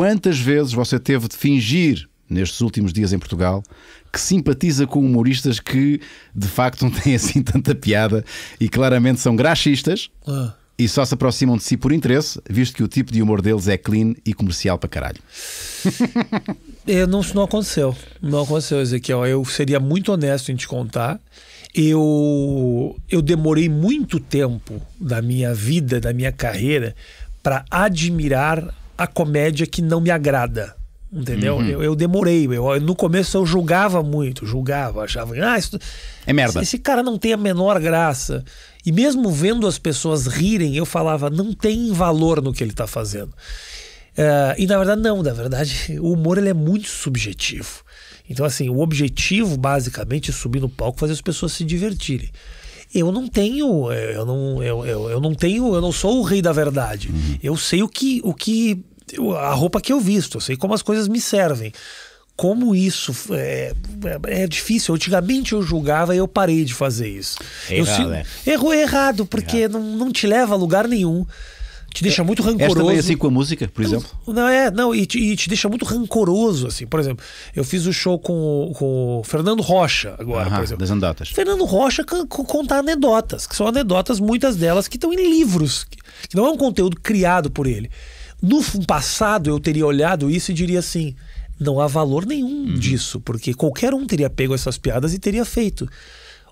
quantas vezes você teve de fingir nestes últimos dias em Portugal que simpatiza com humoristas que de facto não têm assim tanta piada e claramente são graxistas ah. e só se aproximam de si por interesse, visto que o tipo de humor deles é clean e comercial para caralho. é, não, não aconteceu. Não aconteceu, Ezequiel. Eu seria muito honesto em te contar. Eu, eu demorei muito tempo da minha vida, da minha carreira, para admirar a comédia que não me agrada. Entendeu? Uhum. Eu, eu, demorei. Eu, no começo eu julgava muito, julgava, achava, ah, isso, é merda. Esse cara não tem a menor graça. E mesmo vendo as pessoas rirem, eu falava, não tem valor no que ele está fazendo. Uh, e na verdade, não, na verdade, o humor ele é muito subjetivo. Então, assim, o objetivo, basicamente, é subir no palco fazer as pessoas se divertirem eu não tenho, eh, eu não, eu, eu, eu, não tenho, eu não sou o rei da verdade. Uhum. Eu sei o que, o que a roupa que eu visto, eu sei como as coisas me servem. Como isso é, é, é difícil. Antigamente eu julgava e eu parei de fazer isso. Errado, eu, é. Errou errado, porque errado. Não, não te leva a lugar nenhum te deixa é, muito rancoroso. Esta assim com a música, por exemplo? Não, é, não, e te, e te, deixa muito rancoroso, assim. Por exemplo, eu fiz o um show com, com o Fernando Rocha agora, uh -huh, por exemplo. Das andotas. Fernando Rocha conta anedotas, que são anedotas, muitas delas que estão em livros, que não é um conteúdo criado por ele. No passado, eu teria olhado isso e diria assim: não há valor nenhum uhum. disso, porque qualquer um teria pego essas piadas e teria feito.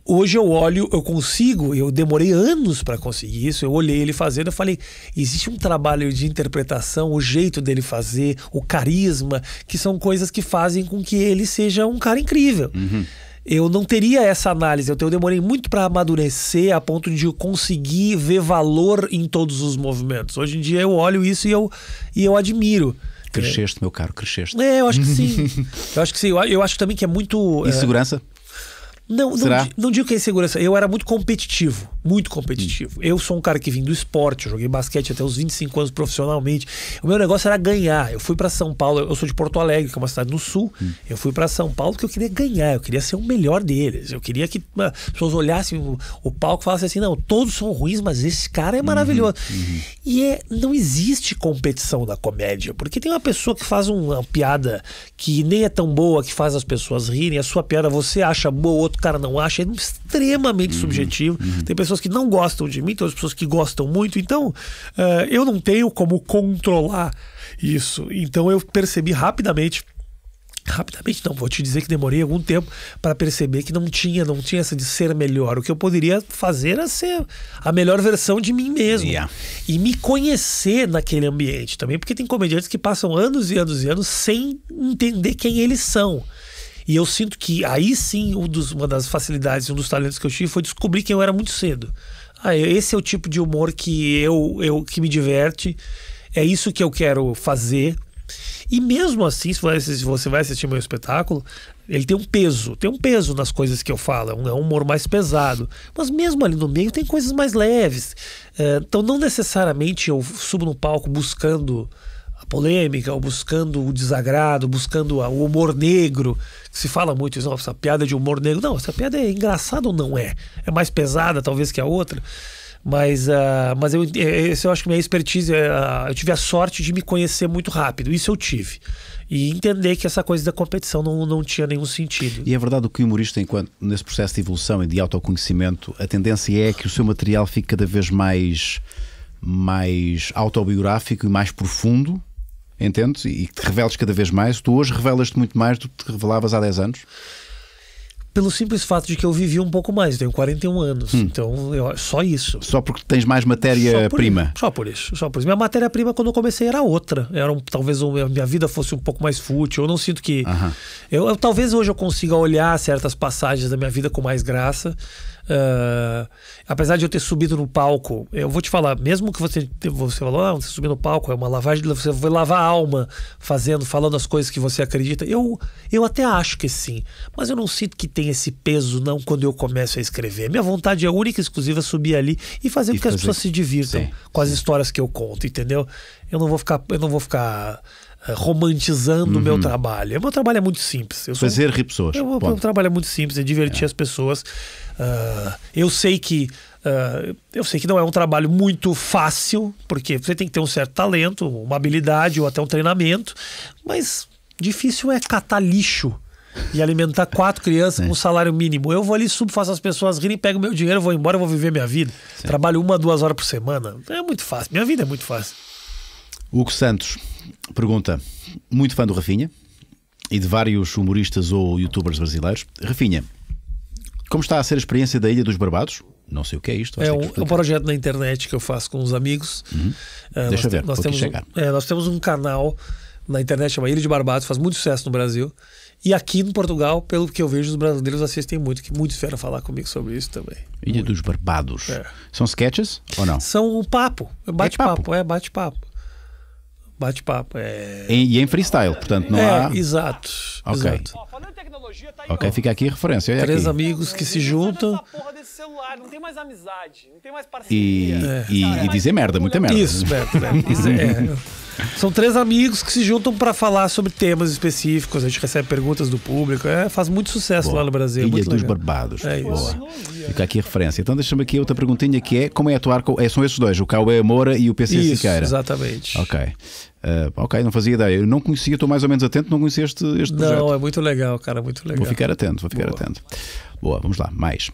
Hoje eu olho, eu consigo, eu demorei anos para conseguir isso. Eu olhei ele fazendo, eu falei: existe um trabalho de interpretação, o jeito dele fazer, o carisma, que são coisas que fazem com que ele seja um cara incrível. Uhum eu não teria essa análise. Eu demorei muito para amadurecer a ponto de eu conseguir ver valor em todos os movimentos. Hoje em dia eu olho isso e eu, e eu admiro. Cresceste, meu caro, cresceste. É, eu acho que sim. eu acho que sim. Eu acho também que é muito. E é, segurança? É... Não, Será? não, não digo que é insegurança. Eu era muito competitivo, muito competitivo. Hum. Eu sou um cara que vim do esporte, eu joguei basquete até os 25 anos profissionalmente. O meu negócio era ganhar. Eu fui para São Paulo, eu sou de Porto Alegre, que é uma cidade no sul. Hum. Eu fui para São Paulo porque eu queria ganhar, eu queria ser o melhor deles. Eu queria que ah, as pessoas olhassem o, o palco e falassem assim: não, todos são ruins, mas esse cara é uhum, maravilhoso. Uhum. E é, não existe competição na comédia, porque tem uma pessoa que faz uma piada que nem é tão boa, que faz as pessoas rirem, a sua piada você acha boa, outro o cara não acha, é extremamente uhum, subjetivo. Uhum. Tem pessoas que não gostam de mim, tem outras pessoas que gostam muito, então uh, eu não tenho como controlar isso. Então eu percebi rapidamente rapidamente não vou te dizer que demorei algum tempo para perceber que não tinha não tinha essa de ser melhor o que eu poderia fazer era ser a melhor versão de mim mesmo yeah. e me conhecer naquele ambiente também porque tem comediantes que passam anos e anos e anos sem entender quem eles são e eu sinto que aí sim um dos, uma das facilidades, um dos talentos que eu tive foi descobrir quem eu era muito cedo. Ah, esse é o tipo de humor que eu, eu que me diverte. É isso que eu quero fazer. E mesmo assim, se você vai assistir meu espetáculo, ele tem um peso, tem um peso nas coisas que eu falo, é um é humor mais pesado. Mas mesmo ali no meio tem coisas mais leves. É, então não necessariamente eu subo no palco buscando polêmica, ou buscando o desagrado, buscando o humor negro. Se fala muito isso, essa piada de humor negro. Não, essa piada é engraçada ou não é? É mais pesada, talvez, que a outra. Mas, uh, mas eu, é, esse eu acho que minha expertise, uh, eu tive a sorte de me conhecer muito rápido, isso eu tive. E entender que essa coisa da competição não, não tinha nenhum sentido. E é verdade que o humorista, enquanto nesse processo de evolução e de autoconhecimento, a tendência é que o seu material fique cada vez mais, mais autobiográfico e mais profundo, entendo E que te reveles cada vez mais. Tu hoje revelas-te muito mais do que te revelavas há 10 anos? Pelo simples fato de que eu vivi um pouco mais, tenho 41 anos, hum. então eu, só isso. Só porque tens mais matéria-prima? Só, só, por isso, só por isso. Minha matéria-prima quando eu comecei era outra, era um, talvez um, minha vida fosse um pouco mais fútil, eu não sinto que... Uh -huh. eu, eu, talvez hoje eu consiga olhar certas passagens da minha vida com mais graça, Uh, apesar de eu ter subido no palco, eu vou te falar, mesmo que você, você falou, ah, você subiu no palco, é uma lavagem, você vai lavar a alma fazendo, falando as coisas que você acredita. Eu, eu até acho que sim, mas eu não sinto que tem esse peso, não, quando eu começo a escrever. Minha vontade é única e exclusiva subir ali e fazer e com que fazer... as pessoas se divirtam sim, com as sim. histórias que eu conto, entendeu? Eu não vou ficar. Eu não vou ficar eh, romantizando o uhum. meu trabalho. O meu trabalho é muito simples. Eu sou, Fazer rir pessoas. O meu trabalho é muito simples, é divertir é. as pessoas. Uh, eu sei que Uh, eu sei que não é um trabalho muito fácil, porque você tem que ter um certo talento, uma habilidade ou até um treinamento, mas difícil é catar lixo e alimentar quatro crianças com um salário mínimo. Eu vou ali, subo, faço as pessoas rirem, pego meu dinheiro, vou embora, vou viver minha vida. Sim. Trabalho uma, duas horas por semana. É muito fácil. Minha vida é muito fácil. Hugo Santos pergunta: muito fã do Rafinha e de vários humoristas ou youtubers brasileiros. Rafinha, como está a ser a experiência da Ilha dos Barbados? Não sei o que é isto. É, é um, um, projeto na internet que eu faço com uns amigos. Uhum. Uh, Deixa eu ver, nós temos, Um, é, nós temos um canal na internet chamado Ilha de Barbados, faz muito sucesso no Brasil. E aqui no Portugal, pelo que eu vejo, os brasileiros assistem muito, que muitos vieram falar comigo sobre isso também. Ilha muito. dos Barbados. É. São sketches ou não? São o papo, é é bate-papo, é bate-papo. É bate Bate-papo. É... E, em freestyle, portanto, não é, há. Exato. Ok. Exato. Tá ok, fica aqui a referência. Olha Três aqui. amigos que se juntam. E, é. e, dizer merda, muita merda. Isso, merda. Isso, é. São três amigos que se juntam para falar sobre temas específicos. A gente recebe perguntas do público. É, faz muito sucesso Boa. lá no Brasil. É Ilha dos legal. Barbados. É isso. Boa. Fica aqui a referência. Então deixa-me aqui outra perguntinha que é como é atuar com... É, são esses dois, o Cauê Moura e o PC isso, Siqueira. exatamente. Ok. Uh, ok, não fazia ideia. Eu não conhecia, estou mais ou menos atento, não conhecia este, este não, projeto. Não, é muito legal, cara, muito legal. Vou ficar atento, vou ficar Boa. atento. Boa, vamos lá, mais.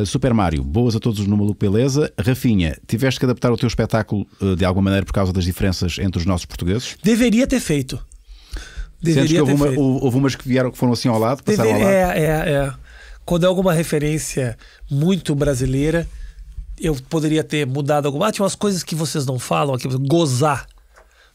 Uh, Super Mario, boas a todos no Maluco Beleza. Rafinha, tiveste que adaptar o teu espetáculo uh, de alguma maneira por causa das diferenças entre os nossos portugueses? Deveria ter feito. Deveria Sentes que houve, uma, houve, umas que vieram que foram assim ao lado, passaram Dever... ao lado? É, é, é. Quando é alguma referência muito brasileira, eu poderia ter mudado alguma. Ah, tinha umas coisas que vocês não falam aqui, gozar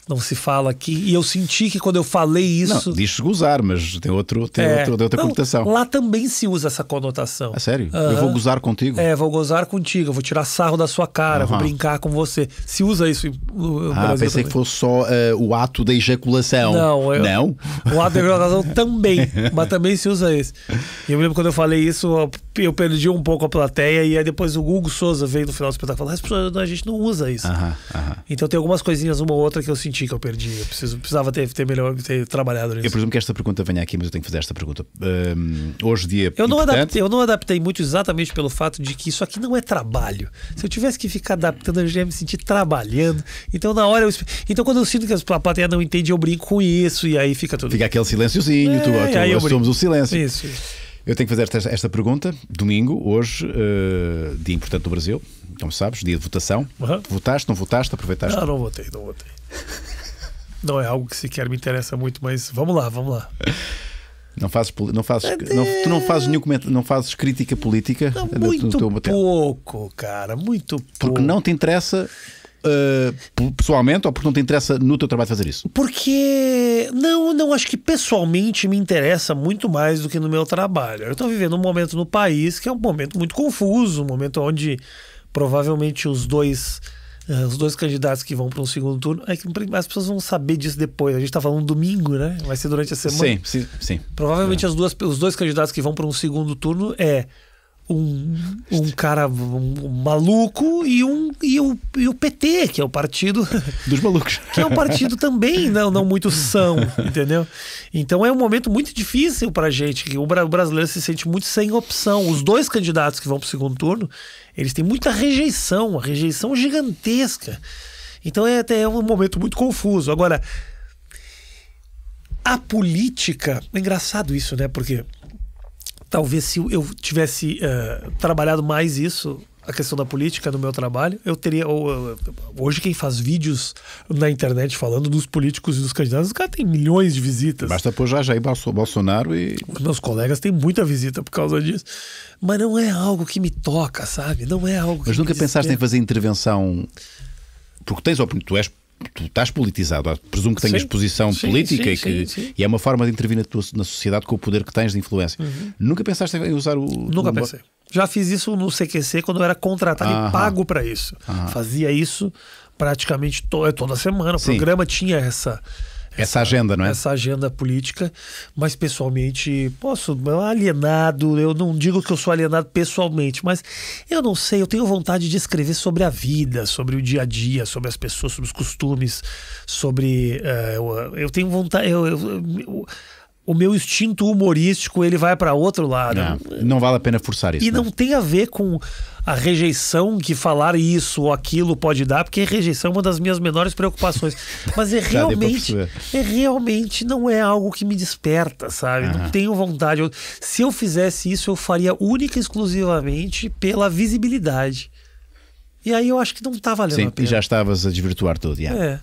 não se fala aqui. E eu senti que quando eu falei isso. Não, diz-se gozar, mas tem, outro, tem é, outro, tem outra não, conotação. Lá também se usa essa conotação. É sério? Uhum. Eu vou gozar contigo? É, vou gozar contigo, vou tirar sarro da sua cara, uhum. vou brincar com você. Se usa isso no ah, Brasil. Pensei também. que fosse só uh, o ato da ejaculação. Não, eu, não. O ato da ejaculação também, mas também se usa esse. E eu lembro quando eu falei isso, eu perdi um pouco a plateia e aí depois o Hugo Souza veio no final do espetáculo e as pessoas, a gente não usa isso. Então tem algumas coisinhas, uma ou outra, que eu senti que eu perdi. Eu preciso, precisava ter, ter melhor ter trabalhado nisso. Eu presumo que esta pergunta venha aqui, mas eu tenho que fazer esta pergunta. Um, hoje dia. Eu não, adaptei, eu não adaptei muito exatamente pelo fato de que isso aqui não é trabalho. Se eu tivesse que ficar adaptando, eu já ia me sentir trabalhando. Então, na hora eu... Então, quando eu sinto que a plateia não entende, eu brinco com isso, e aí fica tudo. Fica aquele silênciozinho, é, tu, tu, tu somos o silêncio. Isso, isso. Eu tenho que fazer esta, esta pergunta. Domingo, hoje, uh, dia importante do Brasil, como sabes, dia de votação. Uhum. Votaste, não votaste, aproveitaste? Não, não votei, não votei. não é algo que sequer me interessa muito, mas vamos lá, vamos lá. Não fazes, não fazes, não, tu não fazes nenhum comentário, não fazes crítica política? Não, muito teu, pouco, cara, muito pouco. Porque não te interessa uh, pessoalmente ou porque não te interessa no teu trabalho fazer isso? Porque não, não acho que pessoalmente me interessa muito mais do que no meu trabalho. Eu estou vivendo um momento no país que é um momento muito confuso, um momento onde provavelmente os dois eh, os dois candidatos que vão para um segundo turno. É que as pessoas vão saber disso depois. A gente está falando domingo, né? Vai ser durante a semana. Sim, sim. sim. Provavelmente é. as duas, os dois candidatos que vão para um segundo turno é um, um cara um, um maluco e um e o, e o PT que é o partido dos malucos que é um partido também não não muito são entendeu então é um momento muito difícil para gente que o brasileiro se sente muito sem opção os dois candidatos que vão para o segundo turno eles têm muita rejeição uma rejeição gigantesca então é até é um momento muito confuso agora a política é engraçado isso né porque talvez se eu tivesse uh, trabalhado mais isso a questão da política no meu trabalho, eu teria. Eh, hoje, quem faz vídeos na internet falando dos políticos e dos candidatos, o cara tem milhões de visitas. Basta pôr já Jair Bolsonaro e. Os meus colegas têm muita visita por causa disso. Mas não é algo que me toca, sabe? Não é algo. Mas nunca pensaste em fazer intervenção. Porque tens, tu és tu estás politizado, presumo que tenhas sim, posição sim, política sim, e, que, e é uma forma de intervir na, tua, na sociedade com o poder que tens de influência. Uhum. Nunca pensaste em usar o. Nunca o... pensei. Já fiz isso no CQC quando eu era contratado e pago para isso. Fazia isso praticamente to toda semana. O programa tinha essa essa, agenda, não é? Essa agenda política, mas pessoalmente, posso, alienado, eu não digo que eu sou alienado pessoalmente, mas eu não sei, eu tenho vontade de escrever sobre a vida, sobre o dia a dia, sobre as pessoas, sobre os costumes, sobre. Uh, eu, eu tenho vontade. Eu, eu, eu o meu instinto humorístico ele vai para outro lado. Não, é, não vale a pena forçar isso. E né? não tem a ver com a rejeição que falar isso ou aquilo pode dar, porque rejeição é uma das minhas menores preocupações. Mas é realmente, é realmente não é algo que me desperta, sabe? Uhum. Não tenho vontade. se eu fizesse isso, eu faria única e exclusivamente pela visibilidade. E aí eu acho que não tá valendo Sim, a pena. já estavas a desvirtuar tudo. Yeah. É.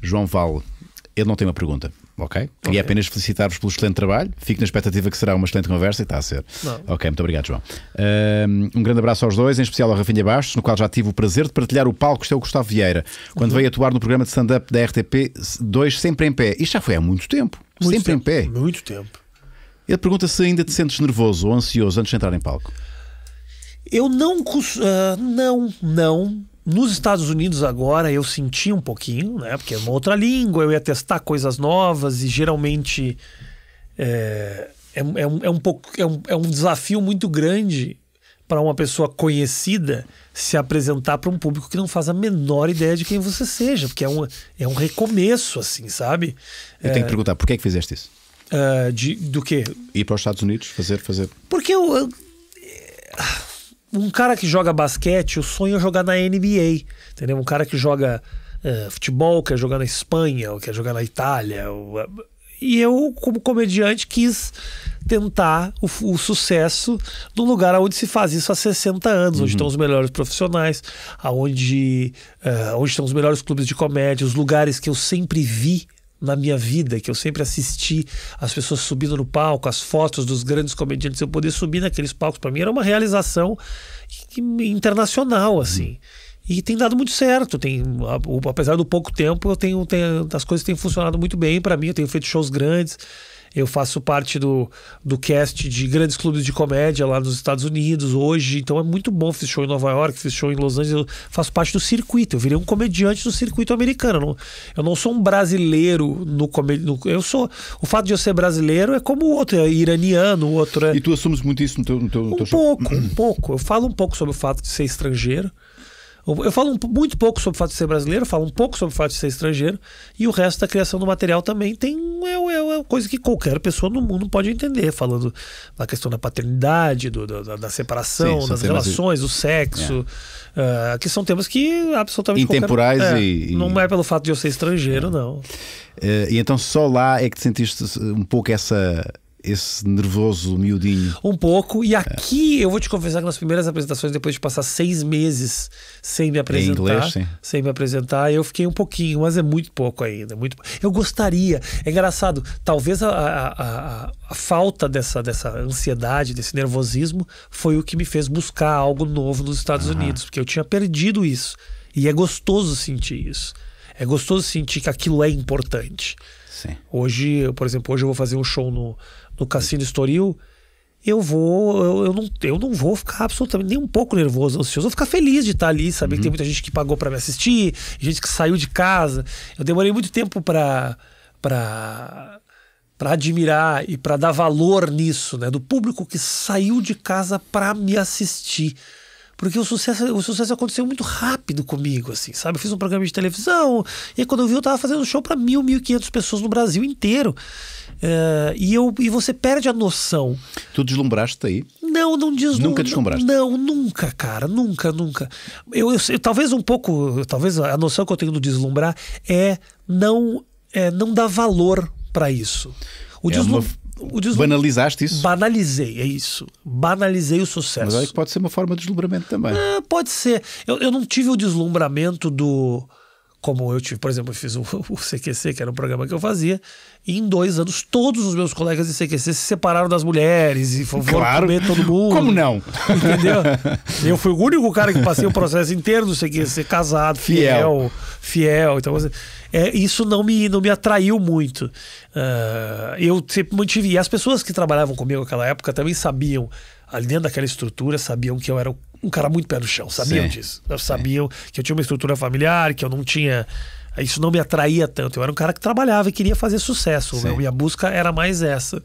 João Val, eu não tenho uma pergunta. Ok? Queria okay. É apenas felicitar-vos pelo excelente trabalho. Fico na expectativa que será uma excelente conversa e está a ser. Não. Ok, muito obrigado, João. Um grande abraço aos dois, em especial ao Rafinha Bastos, no qual já tive o prazer de partilhar o palco com é o Gustavo Vieira, quando uhum. veio atuar no programa de stand-up da RTP 2 Sempre em Pé. Isto já foi há muito tempo. Muito sempre tempo. em pé. Muito tempo. Ele pergunta se ainda te sentes nervoso ou ansioso antes de entrar em palco. Eu não. Uh, não, não. Nos Estados Unidos agora eu senti um pouquinho, né? Porque é uma outra língua, eu ia testar coisas novas e geralmente é, é, é um, é, um, pouco, é, um, é um desafio muito grande para uma pessoa conhecida se apresentar para um público que não faz a menor ideia de quem você seja, porque é um, é um recomeço, assim, sabe? Eu é, tenho que é, perguntar, por é que fizeste isso? Uh, de, do quê? Ir para os Estados Unidos fazer, fazer. Porque eu, eu um cara que joga basquete, o sonho é jogar na NBA, entendeu? Um cara que joga uh, futebol, quer jogar na Espanha, ou quer jogar na Itália. Ou, uh, e eu, como comediante, quis tentar o, o, sucesso no lugar onde se faz isso há 60 anos, uhum. onde estão os melhores profissionais, aonde, uh, onde estão os melhores clubes de comédia, os lugares que eu sempre vi na minha vida, que eu sempre assisti as pessoas subindo no palco, as fotos dos grandes comediantes, eu poder subir naqueles palcos, para mim era uma realização internacional, assim. Uhum. E tem dado muito certo. Tem, apesar do pouco tempo, eu tenho, tenho as coisas têm funcionado muito bem para mim. Eu tenho feito shows grandes. Eu faço parte do, do cast de grandes clubes de comédia lá nos Estados Unidos hoje. Então é muito bom. Fiz show em Nova York, fiz show em Los Angeles. Eu faço parte do circuito. Eu virei um comediante do circuito americano. Eu não, eu não sou um brasileiro no comédio. Eu sou. O fato de eu ser brasileiro é como o outro, é iraniano, o outro é. E tu assumes muito isso no teu, no teu, no teu um show? Um pouco, um pouco. Eu falo um pouco sobre o fato de ser estrangeiro. Eu falo muito pouco sobre o fato de ser brasileiro, falo um pouco sobre o fato de ser estrangeiro, e o resto da criação do material também tem é, é, é coisa que qualquer pessoa no mundo pode entender, falando da questão da paternidade, do, da, da, separação, Sim, das relações, de... do sexo, é. uh, que são temas que absolutamente intemporais qualquer... É, e, e, não é pelo fato de eu ser estrangeiro, é. não. e então só lá é que sentiste um pouco essa esse nervoso miudinho? Um pouco, e aqui eu vou te confessar que nas primeiras apresentações, depois de passar seis meses sem me apresentar, inglês, sem me apresentar, eu fiquei um pouquinho, mas é muito pouco ainda. Muito... Eu gostaria, é engraçado, talvez a, a, a, a falta dessa, dessa ansiedade, desse nervosismo, foi o que me fez buscar algo novo nos Estados ah. Unidos, porque eu tinha perdido isso. E é gostoso sentir isso é gostoso sentir que aquilo é importante. Sim. Hoje, por exemplo, hoje eu vou fazer um show no, no Cassino Estoril. Eu vou, eu, eu, não, eu não vou ficar absolutamente nem um pouco nervoso, ansioso. Eu vou ficar feliz de estar ali, saber uhum. que tem uhum. muita gente que pagou para me assistir, gente que saiu de casa. Eu demorei muito tempo para para para admirar e para dar valor nisso, né, do público que saiu de casa para me assistir. Porque o sucesso, o sucesso aconteceu muito rápido comigo, assim, sabe? Eu fiz um programa de televisão e quando eu vi eu tava fazendo show para mil, mil e quinhentos pessoas no Brasil inteiro. Uh, e, eu, e você perde a noção. Tu deslumbraste aí? Não, não deslumbraste. Nunca deslumbraste? Não, nunca, cara, nunca, nunca. Eu, eu, eu, talvez um pouco, talvez a noção que eu tenho do deslumbrar é não, é, não dar valor para isso. O é deslum... uma o deslu... Banalizaste isso? Banalizei, é isso. Banalizei o sucesso. Mas aí pode ser uma forma de deslumbramento também. Ah, pode ser. Eu, eu não tive o deslumbramento do como eu tive, por exemplo, eu fiz o, o, CQC, que era um programa que eu fazia, e em dois anos todos os meus colegas de CQC se separaram das mulheres e foram claro. comer todo mundo. Como não? Entendeu? eu fui o único cara que passei o processo inteiro do CQC, casado, fiel, fiel. fiel então, assim, é, isso não me, não me atraiu muito. Uh, eu sempre mantive. E as pessoas que trabalhavam comigo naquela época também sabiam, ali dentro daquela estrutura, sabiam que eu era o um cara muito pé no chão, sabiam Sim. disso. Sabiam Sim. que eu tinha uma estrutura familiar, que eu não tinha. Isso não me atraía tanto. Eu era um cara que trabalhava e queria fazer sucesso. Né? Meu, minha busca era mais essa.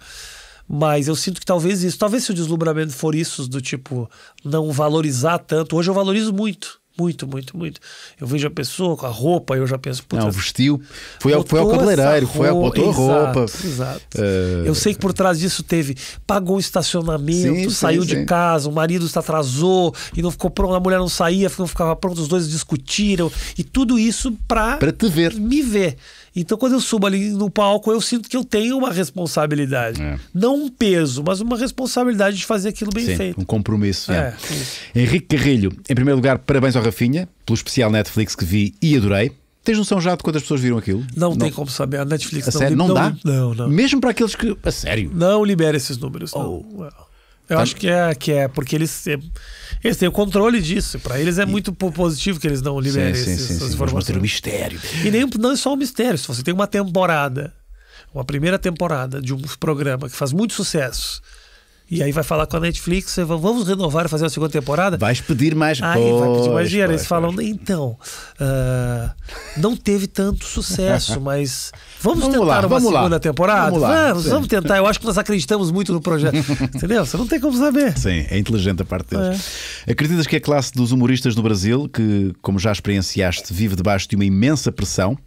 Mas eu sinto que talvez isso, talvez se o deslumbramento for isso, do tipo, não valorizar tanto. Hoje eu valorizo muito. Muito, muito, muito. Eu vejo a pessoa com a roupa eu já penso... Não, vestiu, foi ao, foi ao cabeleireiro, roupa, foi ao, botou exato, roupa. Exato, uh... Eu sei que por trás disso teve... Pagou estacionamento, sim, saiu sim, de sim. casa, o marido se atrasou e não ficou pronto, a mulher não saía, não ficava pronto os dois discutiram. E tudo isso para... Para te ver. Me ver. Então, quando eu subo ali no palco, eu sinto que eu tenho uma responsabilidade. É. Não um peso, mas uma responsabilidade de fazer aquilo bem Sim, feito. Um compromisso. É, é. Henrique Carrilho, em primeiro lugar, parabéns ao Rafinha pelo especial Netflix que vi e adorei. Tens noção já de quantas pessoas viram aquilo? Não, não. tem como saber. A Netflix a não, sério, não, não dá. Não, não. Mesmo para aqueles que. A sério. Não libera esses números. Oh. Eu tá. acho que é, que é porque eles. É eles têm o controle disso. Para eles é e... muito positivo que eles não liberem sim, esses, sim, essas sim, informações. Sim. um mistério. E nem, não é só um mistério. Se você tem uma temporada, uma primeira temporada de um programa que faz muito sucesso e aí vai falar com a Netflix, vamos renovar e fazer a segunda temporada. Vais pedir mais Aí pois, vai pedir mais dinheiro. Eles falam, então, uh, não teve tanto sucesso, mas vamos, vamos tentar lá, uma vamos segunda lá. temporada? Vamos, lá, vamos, vamos, tentar. Eu acho que nós acreditamos muito no projeto. Entendeu? Você não tem como saber. Sim, é inteligente a parte deles. É. Acreditas que a classe dos humoristas no Brasil, que, como já experienciaste, vive debaixo de uma imensa pressão,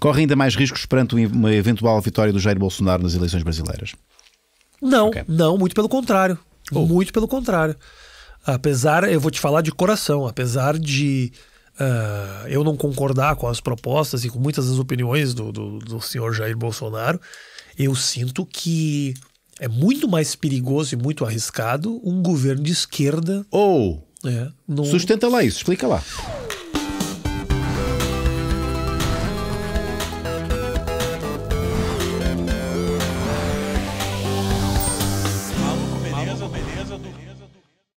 corre ainda mais riscos perante uma eventual vitória do Jair Bolsonaro nas eleições brasileiras? Não, okay. não, muito pelo contrário. Oh. Muito pelo contrário. Apesar, eu vou te falar de coração, apesar de uh, eu não concordar com as propostas e com muitas das opiniões do, do, do senhor Jair Bolsonaro, eu sinto que é muito mais perigoso e muito arriscado um governo de esquerda. Ou. Oh. É, Sustenta lá isso, explica lá.